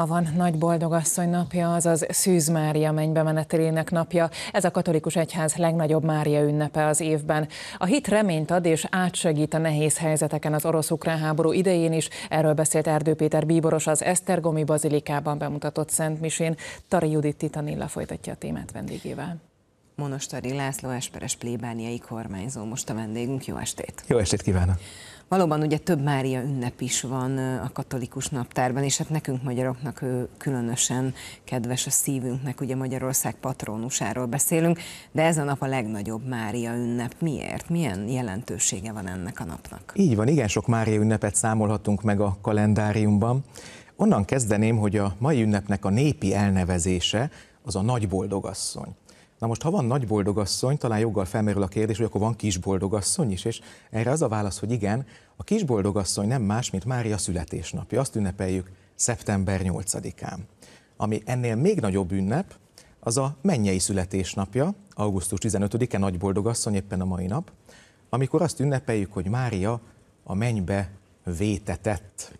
Ma van Nagy Boldogasszony napja, azaz Szűz Mária mennybe menetelének napja. Ez a katolikus egyház legnagyobb Mária ünnepe az évben. A hit reményt ad és átsegít a nehéz helyzeteken az orosz-ukrán háború idején is. Erről beszélt Erdő Péter Bíboros az Esztergomi Bazilikában bemutatott Szent Misén. Tari Judit Titanilla folytatja a témát vendégével. Monostari László Esperes plébániai kormányzó most a vendégünk. Jó estét! Jó estét kívánok! Valóban ugye több Mária ünnep is van a katolikus naptárban, és hát nekünk magyaroknak ő különösen kedves a szívünknek, ugye Magyarország patronusáról beszélünk, de ez a nap a legnagyobb Mária ünnep. Miért? Milyen jelentősége van ennek a napnak? Így van, igen sok Mária ünnepet számolhatunk meg a kalendáriumban. Onnan kezdeném, hogy a mai ünnepnek a népi elnevezése az a nagyboldogasszony. Na most, ha van nagy boldogasszony, talán joggal felmerül a kérdés, hogy akkor van kis boldogasszony is, és erre az a válasz, hogy igen, a kis boldogasszony nem más, mint Mária születésnapja. Azt ünnepeljük szeptember 8-án. Ami ennél még nagyobb ünnep, az a mennyei születésnapja, augusztus 15-e, nagy boldogasszony éppen a mai nap, amikor azt ünnepeljük, hogy Mária a mennybe vétetett.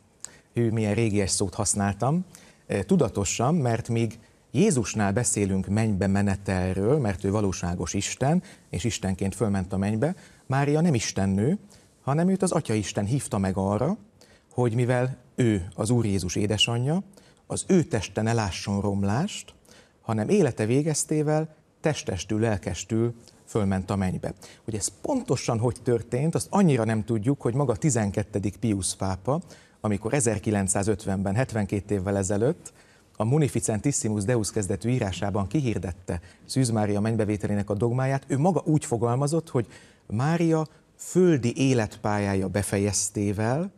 Hű, milyen régies szót használtam, eh, tudatosan, mert még Jézusnál beszélünk mennybe menetelről, mert ő valóságos Isten, és Istenként fölment a mennybe. Mária nem Istennő, hanem őt az Atya Isten hívta meg arra, hogy mivel ő az Úr Jézus édesanyja, az ő testen ne lásson romlást, hanem élete végeztével testestül, lelkestül fölment a mennybe. Hogy ez pontosan hogy történt, azt annyira nem tudjuk, hogy maga 12. Pius pápa, amikor 1950-ben, 72 évvel ezelőtt a Munificentissimus Deus kezdetű írásában kihirdette Szűz Mária mennybevételének a dogmáját, ő maga úgy fogalmazott, hogy Mária földi életpályája befejeztével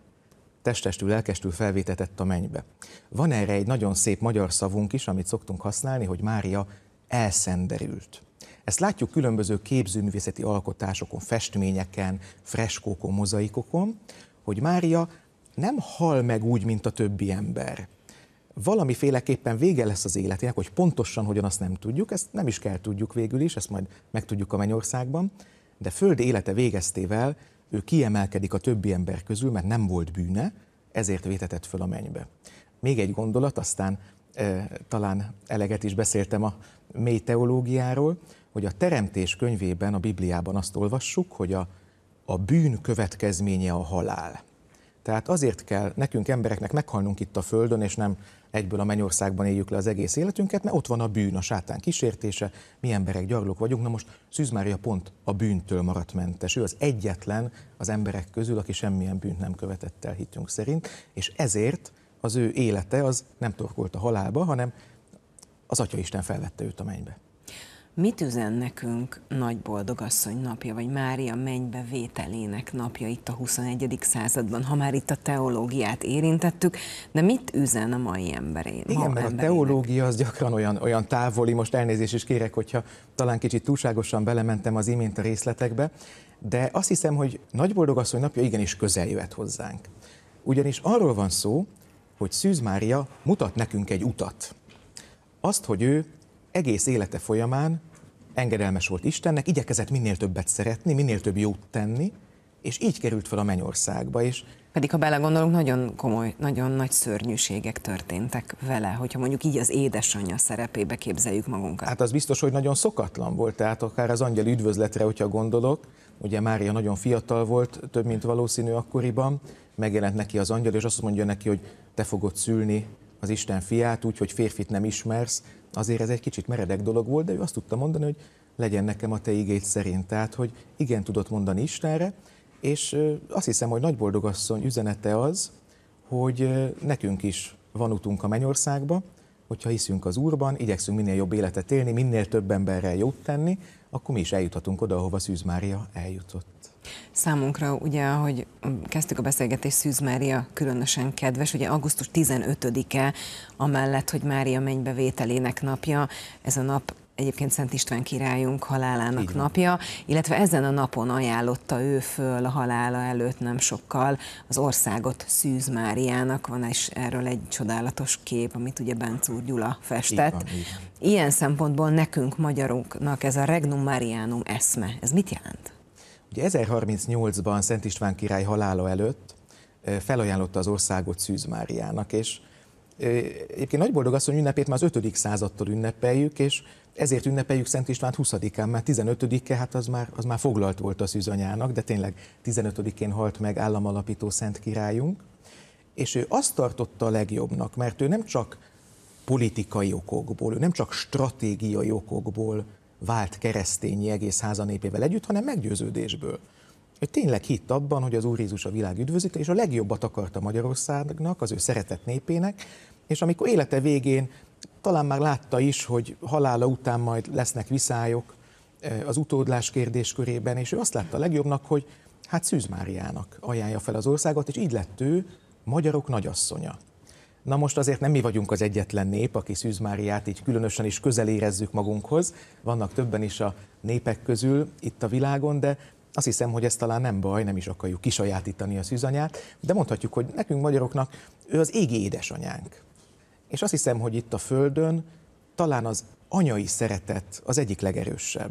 testestül, lelkestül felvétetett a mennybe. Van erre egy nagyon szép magyar szavunk is, amit szoktunk használni, hogy Mária elszenderült. Ezt látjuk különböző képzőművészeti alkotásokon, festményeken, freskókon, mozaikokon, hogy Mária nem hal meg úgy, mint a többi ember valamiféleképpen vége lesz az életének, hogy pontosan hogyan azt nem tudjuk, ezt nem is kell tudjuk végül is, ezt majd megtudjuk a mennyországban, de földi élete végeztével ő kiemelkedik a többi ember közül, mert nem volt bűne, ezért vétetett föl a mennybe. Még egy gondolat, aztán e, talán eleget is beszéltem a mély teológiáról, hogy a Teremtés könyvében, a Bibliában azt olvassuk, hogy a, a bűn következménye a halál. Tehát azért kell nekünk embereknek meghalnunk itt a Földön, és nem egyből a mennyországban éljük le az egész életünket, mert ott van a bűn, a sátán kísértése, mi emberek gyarlók vagyunk. Na most Szűz Mária pont a bűntől maradt mentes. Ő az egyetlen az emberek közül, aki semmilyen bűnt nem követett el hitünk szerint, és ezért az ő élete az nem torkolt a halálba, hanem az Atya Isten felvette őt a mennybe. Mit üzen nekünk nagy boldogasszony napja, vagy Mária mennybe vételének napja itt a 21. században, ha már itt a teológiát érintettük, de mit üzen a mai emberén? Igen, mert emberének? a teológia az gyakran olyan, olyan távoli, most elnézést is kérek, hogyha talán kicsit túlságosan belementem az imént a részletekbe, de azt hiszem, hogy nagy boldogasszony napja igenis közel jöhet hozzánk. Ugyanis arról van szó, hogy Szűz Mária mutat nekünk egy utat. Azt, hogy ő egész élete folyamán engedelmes volt Istennek, igyekezett minél többet szeretni, minél több jót tenni, és így került fel a mennyországba, és pedig, ha belegondolunk, nagyon komoly, nagyon nagy szörnyűségek történtek vele, hogyha mondjuk így az édesanyja szerepébe képzeljük magunkat. Hát az biztos, hogy nagyon szokatlan volt, tehát akár az angyel üdvözletre, hogyha gondolok, ugye Mária nagyon fiatal volt, több mint valószínű akkoriban, megjelent neki az angyal, és azt mondja neki, hogy te fogod szülni az Isten fiát úgy, hogy férfit nem ismersz, azért ez egy kicsit meredek dolog volt, de ő azt tudta mondani, hogy legyen nekem a te igét szerint. Tehát, hogy igen tudott mondani Istenre, és azt hiszem, hogy nagy boldogasszony üzenete az, hogy nekünk is van utunk a mennyországba, hogyha hiszünk az Úrban, igyekszünk minél jobb életet élni, minél több emberrel jót tenni, akkor mi is eljuthatunk oda, ahova Szűz Mária eljutott. Számunkra ugye, ahogy kezdtük a beszélgetést, Szűz Mária különösen kedves, ugye augusztus 15-e, amellett, hogy Mária mennybe vételének napja, ez a nap egyébként Szent István királyunk halálának Igen. napja, illetve ezen a napon ajánlotta ő föl a halála előtt nem sokkal az országot Szűz Máriának, van és erről egy csodálatos kép, amit ugye Báncúr Gyula festett. Igen, Ilyen szempontból nekünk magyaroknak ez a Regnum Marianum eszme, ez mit jelent? Ugye 1038-ban Szent István király halála előtt felajánlotta az országot Szűz Máriának, és egyébként nagy boldog asszony ünnepét már az 5. századtól ünnepeljük, és ezért ünnepeljük Szent István 20-án, mert 15-e, hát az már, az már foglalt volt a szűzanyának, de tényleg 15-én halt meg államalapító Szent királyunk, és ő azt tartotta a legjobbnak, mert ő nem csak politikai okokból, ő nem csak stratégiai okokból vált keresztényi egész háza népével együtt, hanem meggyőződésből. Hogy tényleg hitt abban, hogy az Úr Jézus a világ üdvözít, és a legjobbat akarta Magyarországnak, az ő szeretett népének, és amikor élete végén talán már látta is, hogy halála után majd lesznek viszályok az utódlás kérdéskörében, és ő azt látta legjobbnak, hogy hát Szűz Máriának ajánlja fel az országot, és így lett ő magyarok nagyasszonya. Na most azért nem mi vagyunk az egyetlen nép, aki Szűz Máriát így különösen is közel érezzük magunkhoz. Vannak többen is a népek közül itt a világon, de azt hiszem, hogy ez talán nem baj, nem is akarjuk kisajátítani a szűzanyát, de mondhatjuk, hogy nekünk magyaroknak ő az égi édesanyánk. És azt hiszem, hogy itt a Földön talán az anyai szeretet az egyik legerősebb.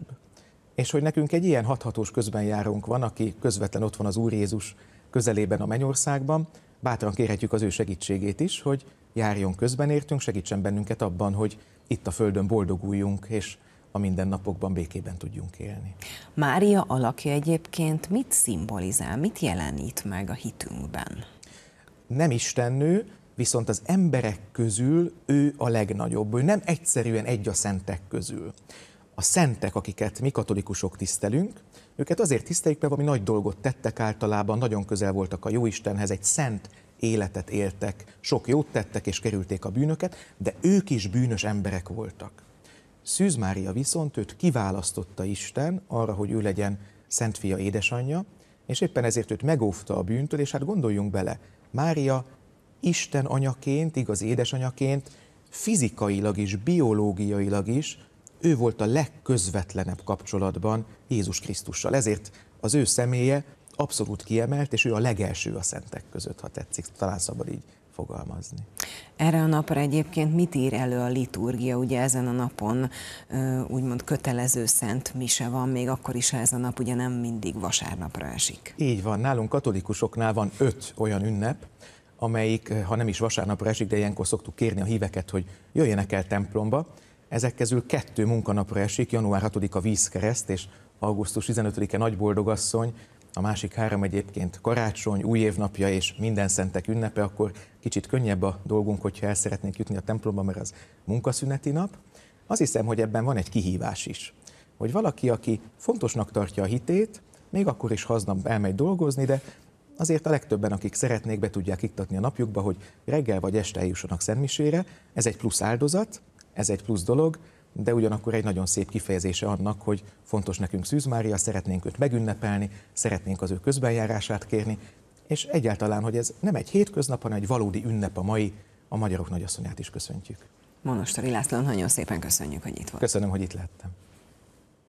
És hogy nekünk egy ilyen hathatós közben járunk van, aki közvetlen ott van az Úr Jézus közelében a Mennyországban, bátran kérhetjük az ő segítségét is, hogy járjon közben értünk, segítsen bennünket abban, hogy itt a Földön boldoguljunk, és a mindennapokban békében tudjunk élni. Mária alakja egyébként mit szimbolizál, mit jelenít meg a hitünkben? Nem istennő, viszont az emberek közül ő a legnagyobb, ő nem egyszerűen egy a szentek közül a szentek, akiket mi katolikusok tisztelünk, őket azért tiszteljük, mert valami nagy dolgot tettek általában, nagyon közel voltak a Jóistenhez, egy szent életet éltek, sok jót tettek és kerülték a bűnöket, de ők is bűnös emberek voltak. Szűz Mária viszont őt kiválasztotta Isten arra, hogy ő legyen Szent Fia édesanyja, és éppen ezért őt megóvta a bűntől, és hát gondoljunk bele, Mária Isten anyaként, igaz édesanyaként, fizikailag is, biológiailag is ő volt a legközvetlenebb kapcsolatban Jézus Krisztussal. Ezért az ő személye abszolút kiemelt, és ő a legelső a szentek között, ha tetszik, talán szabad így fogalmazni. Erre a napra egyébként mit ír elő a liturgia? Ugye ezen a napon úgymond kötelező szent mise van, még akkor is, ha ez a nap ugye nem mindig vasárnapra esik. Így van, nálunk katolikusoknál van öt olyan ünnep, amelyik, ha nem is vasárnapra esik, de ilyenkor szoktuk kérni a híveket, hogy jöjjenek el templomba, ezek közül kettő munkanapra esik, január 6-a vízkereszt és augusztus 15-e nagyboldogasszony, a másik három egyébként karácsony, új évnapja és minden szentek ünnepe, akkor kicsit könnyebb a dolgunk, hogyha el szeretnénk jutni a templomba, mert az munkaszüneti nap. Azt hiszem, hogy ebben van egy kihívás is, hogy valaki, aki fontosnak tartja a hitét, még akkor is haznap elmegy dolgozni, de azért a legtöbben, akik szeretnék, be tudják iktatni a napjukba, hogy reggel vagy este eljussanak szentmisére, ez egy plusz áldozat, ez egy plusz dolog, de ugyanakkor egy nagyon szép kifejezése annak, hogy fontos nekünk Szűz Mária, szeretnénk őt megünnepelni, szeretnénk az ő közbenjárását kérni, és egyáltalán, hogy ez nem egy hétköznap, hanem egy valódi ünnep a mai, a magyarok nagyasszonyát is köszöntjük. Monostori László, nagyon szépen köszönjük, hogy itt volt. Köszönöm, hogy itt lettem.